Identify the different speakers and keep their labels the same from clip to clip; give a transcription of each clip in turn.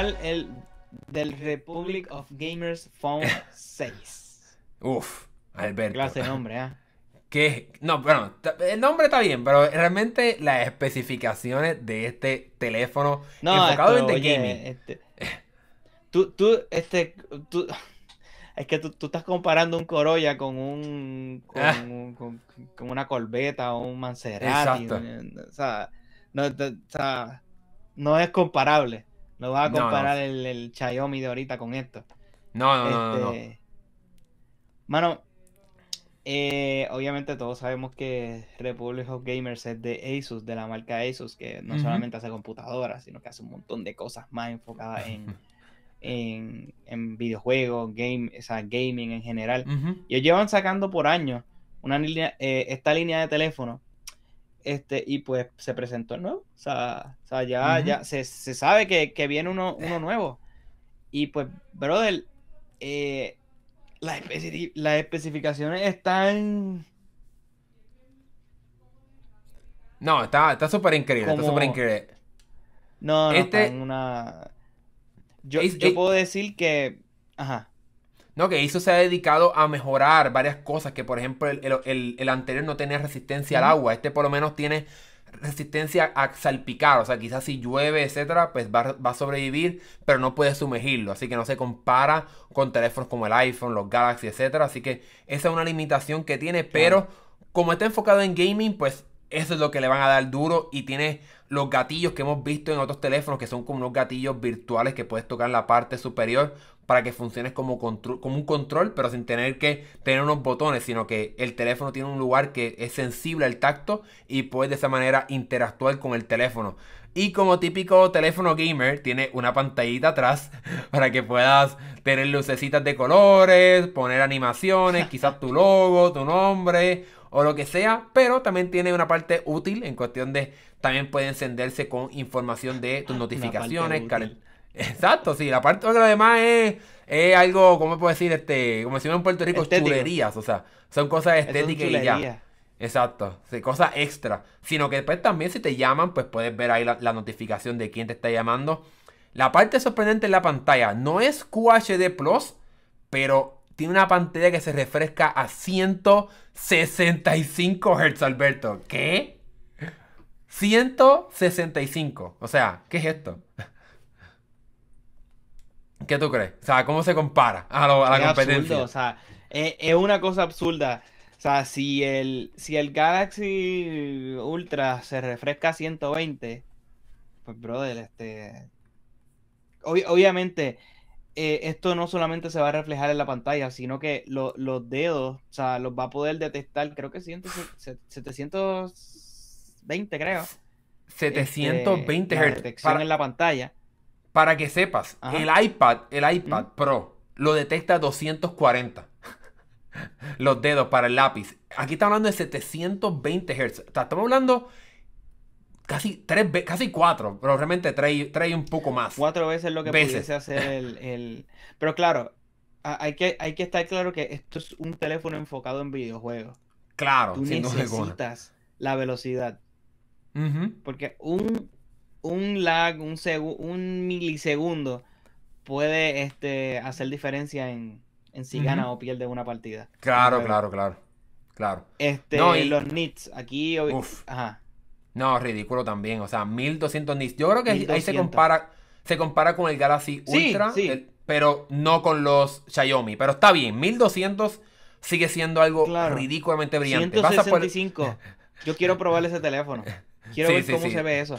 Speaker 1: el, del Republic of Gamers Phone 6. Uf, Alberto. Clase nombre, ah Que,
Speaker 2: no, bueno, el nombre está bien, pero realmente las especificaciones de este teléfono no, enfocado en
Speaker 1: este, tú, tú, este, es que tú, estás comparando un Corolla con un con, ah. una Corvette o un Maserati. o sea, no es comparable. No vas a comparar El, el, Xiaomi de ahorita con esto. No, no, no, este, Mano, eh, obviamente todos sabemos que Republic of Gamers es de Asus, de la marca Asus, que no solamente hace computadoras, sino que hace un montón de cosas más enfocadas en, en, videojuegos, game, gaming en general. Y ellos llevan sacando por años una línea, eh, esta línea de teléfono este, y pues se presentó el nuevo. O sea, ya, ya se, sabe que, viene uno, nuevo. Y pues, brother, eh, las, especificaciones están.
Speaker 2: No, está súper está increíble, está increíble.
Speaker 1: No, no, este... una... Yo, puedo decir que... Ajá.
Speaker 2: ¿no? Que ISO se ha dedicado a mejorar varias cosas, que por ejemplo el, anterior no tenía resistencia al agua, este por lo menos tiene resistencia a salpicar, o sea, quizás si llueve, etcétera, pues va, a sobrevivir, pero no puede sumergirlo, así que no se compara con teléfonos como el iPhone, los Galaxy, etcétera, así que esa es una limitación que tiene, pero como está enfocado en gaming, pues eso es lo que le van a dar duro y tiene los gatillos que hemos visto en otros teléfonos que son como unos gatillos virtuales que puedes tocar en la parte superior para que funcione como, como un control, pero sin tener que tener unos botones, sino que el teléfono tiene un lugar que es sensible al tacto y puedes de esa manera interactuar con el teléfono. Y como típico teléfono gamer, tiene una pantallita atrás para que puedas tener lucecitas de colores, poner animaciones, quizás tu logo, tu nombre o lo que sea, pero también tiene una parte útil en cuestión de también puede encenderse con información de tus ah, notificaciones, Exacto, sí. La parte de lo es, algo, ¿cómo puedo decir? Este, como decimos en Puerto Rico, chulerías. O sea, son cosas estéticas y ya. Exacto, sí, cosas extra. Sino que después pues, también si te llaman, pues puedes ver ahí la, notificación de quién te está llamando. La parte sorprendente es la pantalla no es QHD Plus, pero tiene una pantalla que se refresca a 165 Hz, Alberto. ¿Qué? 165. O sea, ¿qué es esto? ¿Qué tú crees? O sea, ¿cómo se compara
Speaker 1: a, la competencia? o sea, es, una cosa absurda. O sea, si el, si el Galaxy Ultra se refresca a 120, pues brother, este... obviamente, eh, esto no solamente se va a reflejar en la pantalla, sino que los dedos, o sea, los va a poder detectar, creo que 720, creo. 720 este, Hz. en la
Speaker 2: pantalla. Para que sepas, el iPad, el ¿Mm? iPad Pro lo detecta 240. Los dedos para el lápiz. Aquí está hablando de 720 Hz. estamos hablando casi tres casi cuatro, pero realmente trae, un poco más. Cuatro veces lo que veces. pudiese
Speaker 1: hacer el, Pero claro, hay que, hay que estar claro que esto es un teléfono enfocado en videojuegos. Claro, tú necesitas la velocidad. Porque un un lag, un, un milisegundo puede este, hacer diferencia en, si gana o pierde una partida. Claro, claro,
Speaker 2: claro. Claro. Este, no, y... los nits aquí. Uf. Ajá. No, ridículo también. O sea, 1200 nits. Yo creo que ahí se compara se compara con el Galaxy Ultra, eh, pero no con los Xiaomi. Pero está bien, 1200 sigue siendo algo ridículamente brillante. 165.
Speaker 1: Yo quiero probar ese teléfono. Quiero ver cómo se ve eso.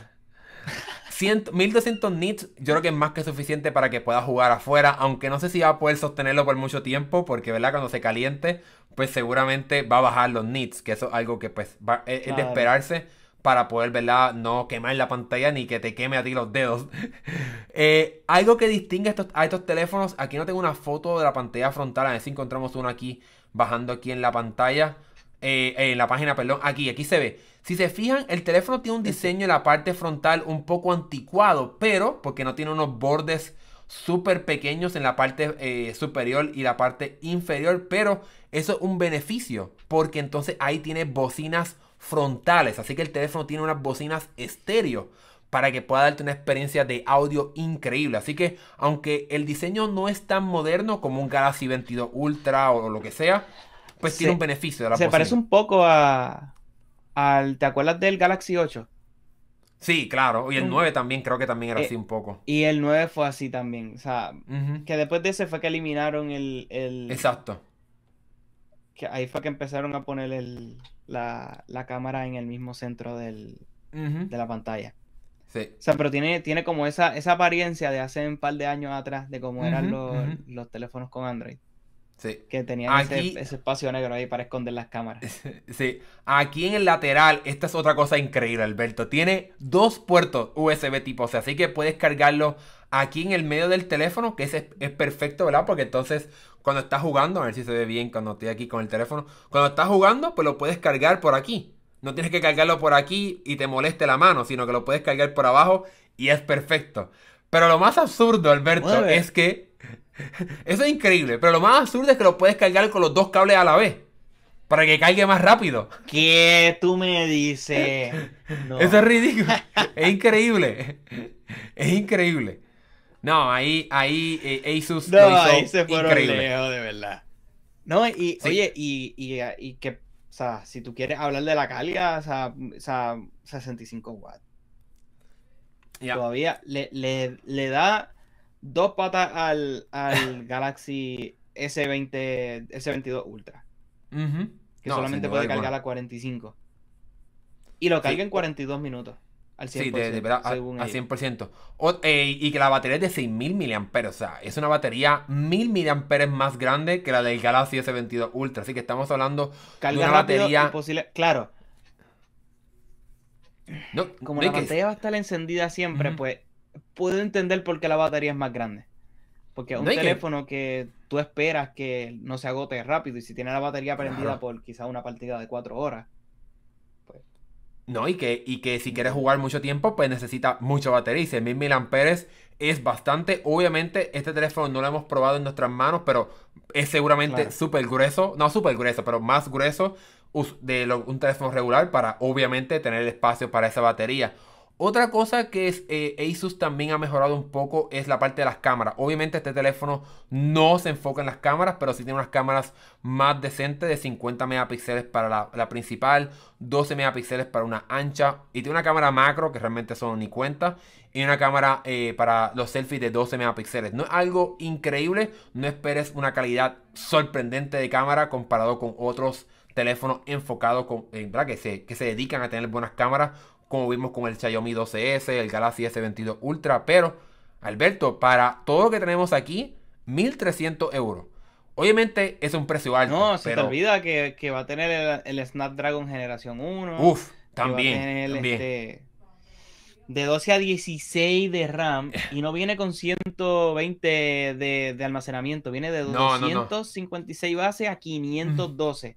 Speaker 2: 1200 nits yo creo que es más que suficiente para que pueda jugar afuera, aunque no sé si va a poder sostenerlo por mucho tiempo, porque ¿verdad? cuando se caliente, pues seguramente va a bajar los nits, que eso es algo que pues va, e, es, de esperarse para poder ¿verdad? no quemar la pantalla ni que te queme a ti los dedos. Eh, algo que distingue estos, a estos teléfonos, aquí no tengo una foto de la pantalla frontal, a ver si encontramos una aquí, bajando aquí en la pantalla, eh, en la página, perdón, aquí, aquí se ve. Si se fijan, el teléfono tiene un diseño en la parte frontal un poco anticuado, pero porque no tiene unos bordes súper pequeños en la parte eh, superior y la parte inferior, pero eso es un beneficio, porque entonces ahí tiene bocinas frontales, así que el teléfono tiene unas bocinas estéreo para que pueda darte una experiencia de audio increíble. Así que aunque el diseño no es tan moderno como un Galaxy 22 Ultra o, lo que sea, pues tiene un beneficio. De la Se parece un poco a,
Speaker 1: al. ¿Te acuerdas del Galaxy 8?
Speaker 2: Sí, claro. Y el 9 mm. también, creo que también era eh, así un poco.
Speaker 1: Y el 9 fue así también. O sea, que después de ese fue que eliminaron el. Exacto. Que ahí fue que empezaron a poner el, la, la cámara en el mismo centro de la pantalla. Sí. O sea, pero tiene, tiene como esa, esa apariencia de hace un par de años atrás de cómo eran los, los teléfonos con Android. Que tenía ese, espacio negro ahí para esconder las cámaras. Sí.
Speaker 2: Aquí en el lateral, esta es otra cosa increíble, Alberto. Tiene dos puertos USB tipo C, así que puedes cargarlo aquí en el medio del teléfono, que es, es perfecto, ¿verdad? Porque entonces cuando estás jugando, a ver si se ve bien cuando estoy aquí con el teléfono, cuando estás jugando, pues lo puedes cargar por aquí. No tienes que cargarlo por aquí y te moleste la mano, sino que lo puedes cargar por abajo y es perfecto. Pero lo más absurdo, Alberto, es que Eso es increíble, pero lo más absurdo es que lo puedes cargar con los dos cables a la vez. Para que caiga más rápido.
Speaker 1: ¿Qué tú me dices? Eso es ridículo. es increíble. Es increíble.
Speaker 2: No, ahí, ahí eh, Asus no, ahí se fueron de
Speaker 1: verdad. No, y oye, y, que, o sea, si tú quieres hablar de la carga, o sea, o sea 65 watts. Todavía le, le, le da dos patas al, Galaxy S20, S22 Ultra. Que solamente puede cargar a 45. Y lo carga en 42 minutos. Al 100%. Sí, de, 100%.
Speaker 2: Eh, y que la batería es de 6.000 mAh. O sea, es una batería 1.000 mAh más grande que la del Galaxy S22 Ultra. Así que estamos hablando de una batería...
Speaker 1: Claro. Como la batería va a estar encendida siempre, pues puedo entender por qué la batería es más grande. Porque un teléfono que... tú esperas que no se agote rápido y si tiene la batería prendida por quizá una partida de cuatro horas.
Speaker 2: Pues. No, y que, y que si quieres jugar mucho tiempo, pues necesita mucha batería. Y mil miliamperes es bastante. Obviamente, este teléfono no lo hemos probado en nuestras manos, pero es seguramente súper grueso. No súper grueso, pero más grueso de un teléfono regular para obviamente tener espacio para esa batería. Otra cosa que es, eh, Asus también ha mejorado un poco es la parte de las cámaras. Obviamente este teléfono no se enfoca en las cámaras, pero sí tiene unas cámaras más decentes de 50 megapíxeles para la, principal, 12 megapíxeles para una ancha y tiene una cámara macro que realmente son ni cuenta y una cámara eh, para los selfies de 12 megapíxeles. No es algo increíble, no esperes una calidad sorprendente de cámara comparado con otros teléfonos enfocados con, que se dedican a tener buenas cámaras como vimos con el Xiaomi 12S, el Galaxy S22 Ultra, pero Alberto, para todo lo que tenemos aquí, 1300 euros.
Speaker 1: Obviamente es un precio alto. No, se te olvida que, va a tener el, Snapdragon Generación 1. Uf, también. también. Este, de 12 a 16 de RAM y no viene con 120 de, almacenamiento, viene de 256 base a 512.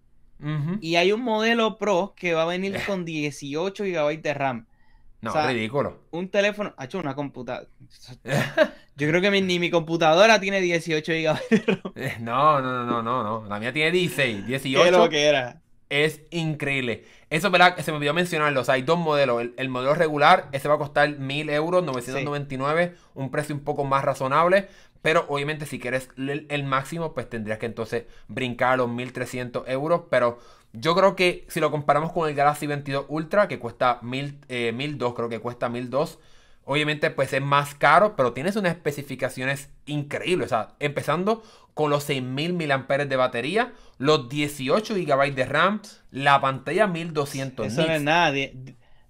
Speaker 1: Y hay un modelo Pro que va a venir con 18 GB de RAM. No, ridículo. Un teléfono. Ha hecho una computadora. Yo creo que ni mi computadora tiene 18 GB de
Speaker 2: RAM. No, no, no, no, no, La mía tiene 16, 18. ¿Qué lo que era? es increíble. Eso, Se me olvidó mencionarlo. hay dos modelos. El, modelo regular, ese va a costar 1000 euros, 999, un precio un poco más razonable. Pero obviamente, si quieres el, máximo, pues tendrías que entonces brincar a los 1300 euros. Pero yo creo que si lo comparamos con el Galaxy 22 Ultra, que cuesta 1000, 1002, eh, creo que cuesta 1002 Obviamente, pues es más caro, pero tienes unas especificaciones increíbles. O sea, empezando con los 6000 mAh de batería, los 18 GB de RAM, la pantalla
Speaker 1: 1200 Eso no es nada.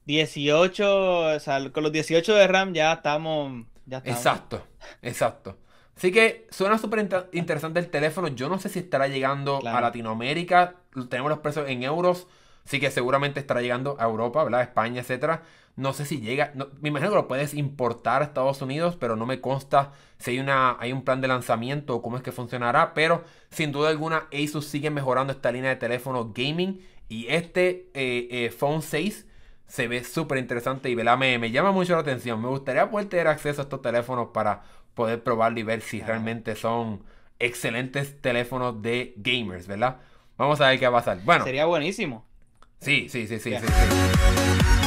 Speaker 1: 18, o sea, con los 18 de RAM ya estamos, Exacto, exacto. Así que suena súper interesante el
Speaker 2: teléfono. Yo no sé si estará llegando a Latinoamérica. Tenemos los precios en euros. Así que seguramente estará llegando a Europa, ¿verdad? España, etcétera. No sé si llega, me imagino que lo puedes importar a Estados Unidos, pero no me consta si hay, una, hay un plan de lanzamiento o cómo es que funcionará. Pero sin duda alguna, Asus sigue mejorando esta línea de teléfonos gaming. Y este eh, eh, Phone 6 se ve súper interesante y Me, llama mucho la atención. Me gustaría poder tener acceso a estos teléfonos para poder probarlo y ver si realmente son excelentes teléfonos de gamers, ¿verdad? Vamos a ver qué va a pasar. Bueno. Sería buenísimo. Sí, sí, sí, sí, sí, sí.